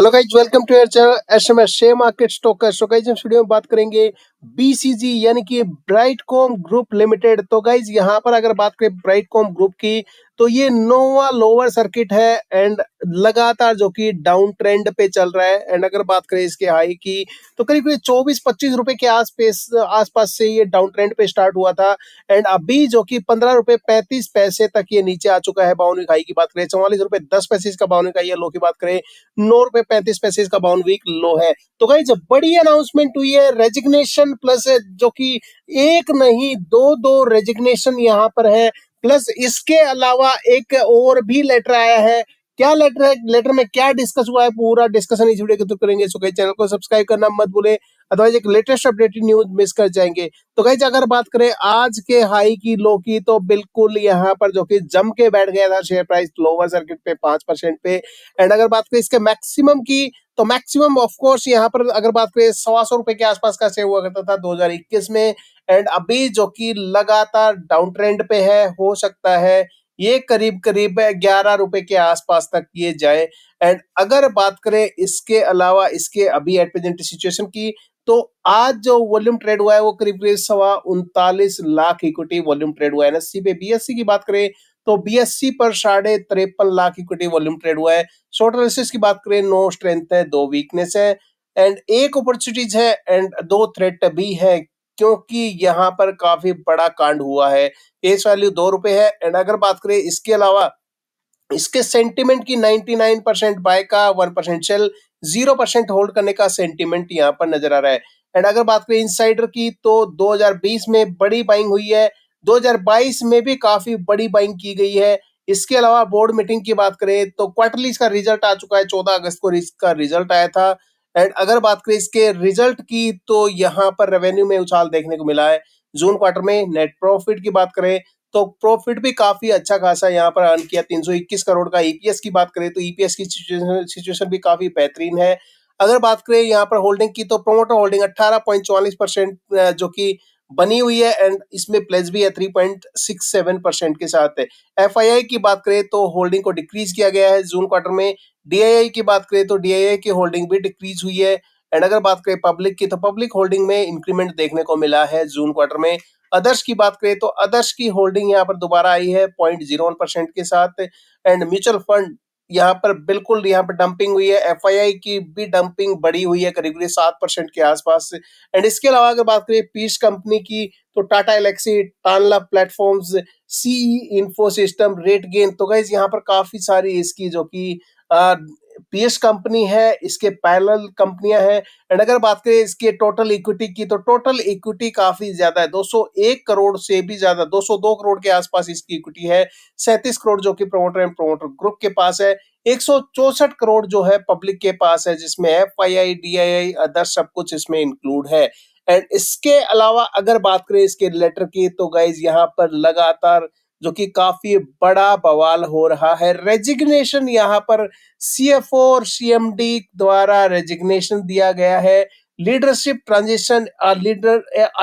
Hello guys welcome to channel SMS share market stock so guys हम video में बात करेंगे बीसीजी यानी कि ब्राइट कॉम ग्रुप लिमिटेड तो गाइज यहाँ पर अगर बात करें ब्राइट कॉम ग्रुप की तो ये नोवा लोअर सर्किट है एंड लगातार जो कि डाउन ट्रेंड पे चल रहा है एंड अगर बात करें इसके हाई की तो करीब करीब चौबीस पच्चीस रुपए के आसपास आसपास से ये डाउन ट्रेंड पे स्टार्ट हुआ था एंड अभी जो कि पंद्रह रुपए पैंतीस पैसे तक ये नीचे आ चुका है बाउन हाई की बात करें चौवालीस रुपए दस पैसे इसका बाउन हाई है लो की बात करें नौ रुपए पैंतीस पैसे इसका बाउन वीक लो है तो कहीं जब बड़ी अनाउंसमेंट हुई है रेजिग्नेशन प्लस जो की एक नहीं दो दो रेजिग्नेशन यहाँ पर है प्लस इसके अलावा एक और भी लेटर आया है क्या लेटर है लेटर में क्या डिस्कस हुआ है पूरा डिस्कशन इस वीडियो के थ्रू करेंगे सो चैनल को सब्सक्राइब करना मत भूले अदरवाइज एक लेटेस्ट अपडेटेड न्यूज मिस कर जाएंगे तो गाइज अगर बात करें आज के हाई की लो की तो बिल्कुल यहाँ पर जो कि जम के बैठ गया था शेयर प्राइस लोअर सर्किट पे पांच परसेंट पे एंड अगर बात करें इसके मैक्सिमम की तो मैक्सिमम ऑफ कोर्स यहाँ पर अगर बात करें सवा सौ रुपए के आसपास का सेव हुआ करता था 2021 में एंड अभी जो कि लगातार डाउन ट्रेंड पे है हो सकता है ये करीब करीब ग्यारह रुपए के आसपास तक ये जाए एंड अगर बात करें इसके अलावा इसके अभी एट प्रेजेंट सिचुएशन की तो आज जो वॉल्यूम ट्रेड हुआ है वो करीब करीब सवा उनतालीस लाख इक्विटी वॉल्यूम ट्रेड हुआ है एनएससी पे बीएससी e की बात करें तो बीएससी e पर साढ़े तिरपन लाख इक्विटी वॉल्यूम ट्रेड हुआ है शॉर्ट एनालिसिस की बात करें नो स्ट्रेंथ है दो वीकनेस है एंड एक अपॉर्चुनिटीज है एंड दो थ्रेट भी है क्योंकि यहाँ पर काफी बड़ा कांड हुआ है केस वैल्यू दो रुपए है एंड अगर बात करें इसके अलावा इसके सेंटिमेंट की 99 परसेंट बाय का 1 percent sell zero percent hold करने का सेंटिमेंट यहाँ पर नजर आ रहा है एंड अगर बात करें इनसाइडर की तो 2020 में बड़ी बाइंग हुई है 2022 में भी काफी बड़ी बाइंग की गई है इसके अलावा बोर्ड मीटिंग की बात करें तो क्वार्टरली इसका रिजल्ट आ चुका है चौदह अगस्त को इसका रिजल्ट आया था एंड अगर बात करें इसके रिजल्ट की तो यहाँ पर रेवेन्यू में उछाल देखने को मिला है जून क्वार्टर में नेट प्रॉफिट की बात करें तो प्रॉफिट भी काफी अच्छा खासा यहाँ पर अर्न किया 321 करोड़ का ईपीएस e की बात करें तो ईपीएस e की सिचुएशन भी काफी बेहतरीन है अगर बात करें यहाँ पर होल्डिंग की तो प्रोमोटर होल्डिंग अट्ठारह परसेंट जो कि बनी हुई है एंड इसमें प्लेस भी है three point six seven percent के साथ है एफआईआई की बात करें तो होल्डिंग को डिक्रीज किया गया है जून क्वार्टर में डीआईआई की बात करें तो डीआईआई की होल्डिंग भी डिक्रीज हुई है एंड अगर बात करें पब्लिक की तो पब्लिक होल्डिंग में इंक्रीमेंट देखने को मिला है जून क्वार्टर में अदर्श की बात करें तो अदर्श की होल्डिंग यहाँ पर दोबारा आई है पॉइंट जीरो परसेंट के साथ एंड म्यूचुअल फंड यहाँ पर बिल्कुल यहाँ पर डंपिंग हुई है एफ की भी डंपिंग बढ़ी हुई है करीब करीब सात परसेंट के आसपास एंड इसके अलावा अगर बात करें पीस कंपनी की तो Tata Elxsi Tanla platform CE info system RateGain तो गाइज यहाँ पर काफी सारी इसकी जो कि पीएस कंपनी है इसके पैरेलल कंपनियां हैं एंड अगर बात करें इसके टोटल इक्विटी की तो टोटल इक्विटी काफी ज्यादा है 201 करोड़ से भी ज्यादा 202 करोड़ के आसपास इसकी इक्विटी है 37 करोड़ जो कि प्रमोटर एंड प्रमोटर ग्रुप के पास है एक करोड़ जो है पब्लिक के पास है जिसमें F I I D I I other सब कुछ इसमें इंक्लूड है एंड इसके अलावा अगर बात करें इसके लेटर की तो गाइज यहाँ पर लगातार जो कि काफी बड़ा बवाल हो रहा है रेजिग्नेशन यहाँ पर सीएफओ और सीएमडी द्वारा रेजिग्नेशन दिया गया है leadership transition leader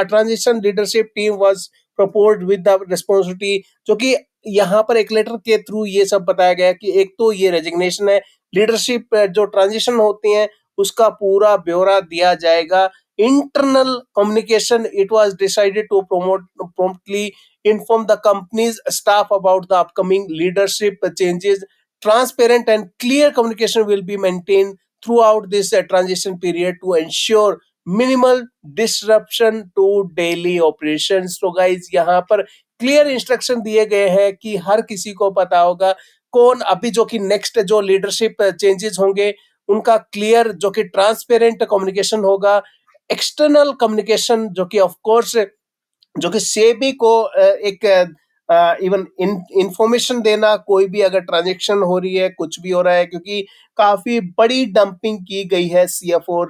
transition leadership team was propose with the responsibility जो कि यहाँ पर एक लेटर के थ्रू ये सब बताया गया कि एक तो ये रेजिग्नेशन है लीडरशिप जो ट्रांजिशन होती है उसका पूरा ब्यौरा दिया जाएगा internal communication it was decided to promote promotely inform the company's staff about the upcoming leadership changes. Transparent and clear communication will be maintained throughout this uh, transition period to ensure minimal disruption to daily operations. So, guys, यहाँ पर clear instruction दिए गए हैं कि हर किसी को पता होगा कौन अभी जो कि next जो leadership changes होंगे उनका क्लियर जो कि ट्रांसपेरेंट कम्युनिकेशन होगा एक्सटर्नल कम्युनिकेशन जो कि ऑफ कोर्स जो कि सेबी को एक इवन इंफॉर्मेशन देना कोई भी अगर ट्रांजेक्शन हो रही है कुछ भी हो रहा है क्योंकि काफी बड़ी डंपिंग की गई है सीएफओ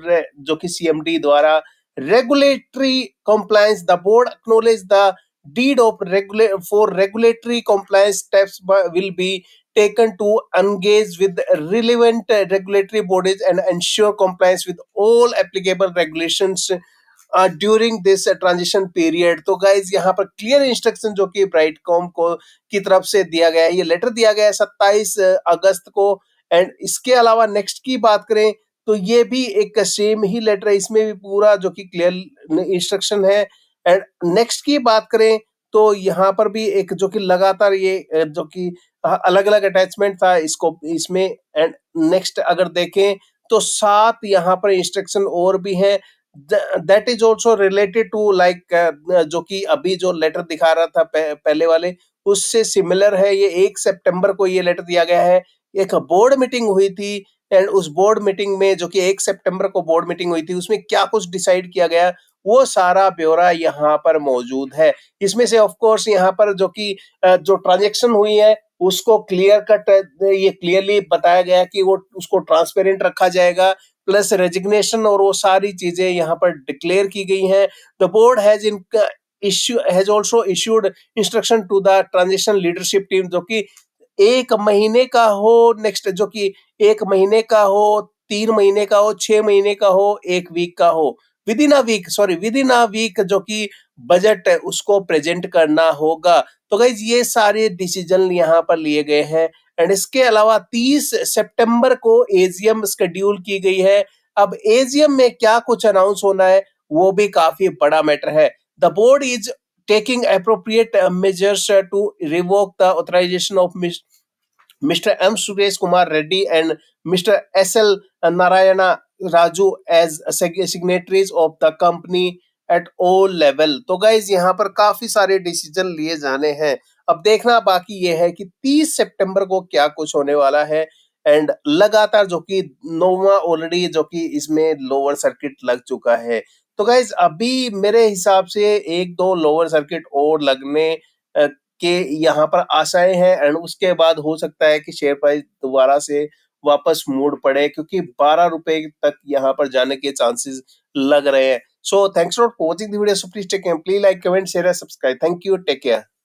जो कि सीएमडी द्वारा regulatory compliance the board acknowledge the deed of regule for regulatory compliance steps will be taken to engage with relevant regulatory bodies and ensure compliance with all applicable regulations during this transition period तो guys यहाँ पर clear instruction जो कि bright com को की तरफ से दिया गया है ये लेटर दिया गया है सत्ताईस uh, अगस्त को एंड इसके अलावा नेक्स्ट की बात करें तो ये भी एक सेम ही लेटर है इसमें भी पूरा जो कि क्लियर इंस्ट्रक्शन है एंड नेक्स्ट की बात करें तो यहाँ पर भी एक जो कि लगातार ये uh, जो कि अलग अलग अटैचमेंट था इसको इसमें एंड नेक्स्ट अगर देखें तो सात यहाँ पर इंस्ट्रक्शन और भी हैं that is also related to like जो कि अभी जो लेटर दिखा रहा था पह, पहले वाले उससे सिमिलर है ये एक सितंबर को ये लेटर दिया गया है एक बोर्ड मीटिंग हुई थी एंड उस बोर्ड मीटिंग में जो कि एक सितंबर को बोर्ड मीटिंग हुई थी उसमें क्या कुछ डिसाइड किया गया वो सारा ब्यौरा यहाँ पर मौजूद है इसमें से ऑफकोर्स यहाँ पर जो कि जो ट्रांजेक्शन हुई है उसको क्लियर कट ये क्लियरली बताया गया कि वो उसको ट्रांसपेरेंट रखा जाएगा प्लस रेजिग्नेशन और वो सारी चीजें यहाँ पर डिक्लेयर की गई हैं the board has in has also issued instruction to the transition leadership team जो कि एक महीने का हो नेक्स्ट जो कि एक महीने का हो तीन महीने का हो छह महीने का हो एक वीक का हो within a week sorry within a week जो कि बजट है उसको प्रेजेंट करना होगा तो गाइज ये सारे डिसीजन यहाँ पर लिए गए हैं एंड इसके अलावा 30 सितंबर को एजीएम स्केड्यूल की गई है अब एजीएम में क्या कुछ अनाउंस होना है वो भी काफी बड़ा मैटर है the board is taking appropriate measures to revoke the authorisation of mister M Suresh Kumar Reddy and mister S L Narayana Raju as signatories of the company at all level तो गाइज यहाँ पर काफी सारे डिसीजन लिए जाने हैं अब देखना बाकी ये है कि 30 सितंबर को क्या कुछ होने वाला है एंड लगातार जो कि नोवा ऑलरेडी जो कि इसमें लोअर सर्किट लग चुका है तो गाइज अभी मेरे हिसाब से एक दो लोअर सर्किट और लगने के यहाँ पर आशाएं हैं एंड उसके बाद हो सकता है कि शेयर प्राइस दोबारा से वापस मूड पड़े क्योंकि बारह रुपए तक यहाँ पर जाने के चांसेस लग रहे हैं so thanks for watching video please take please like comment share subscribe thank you take care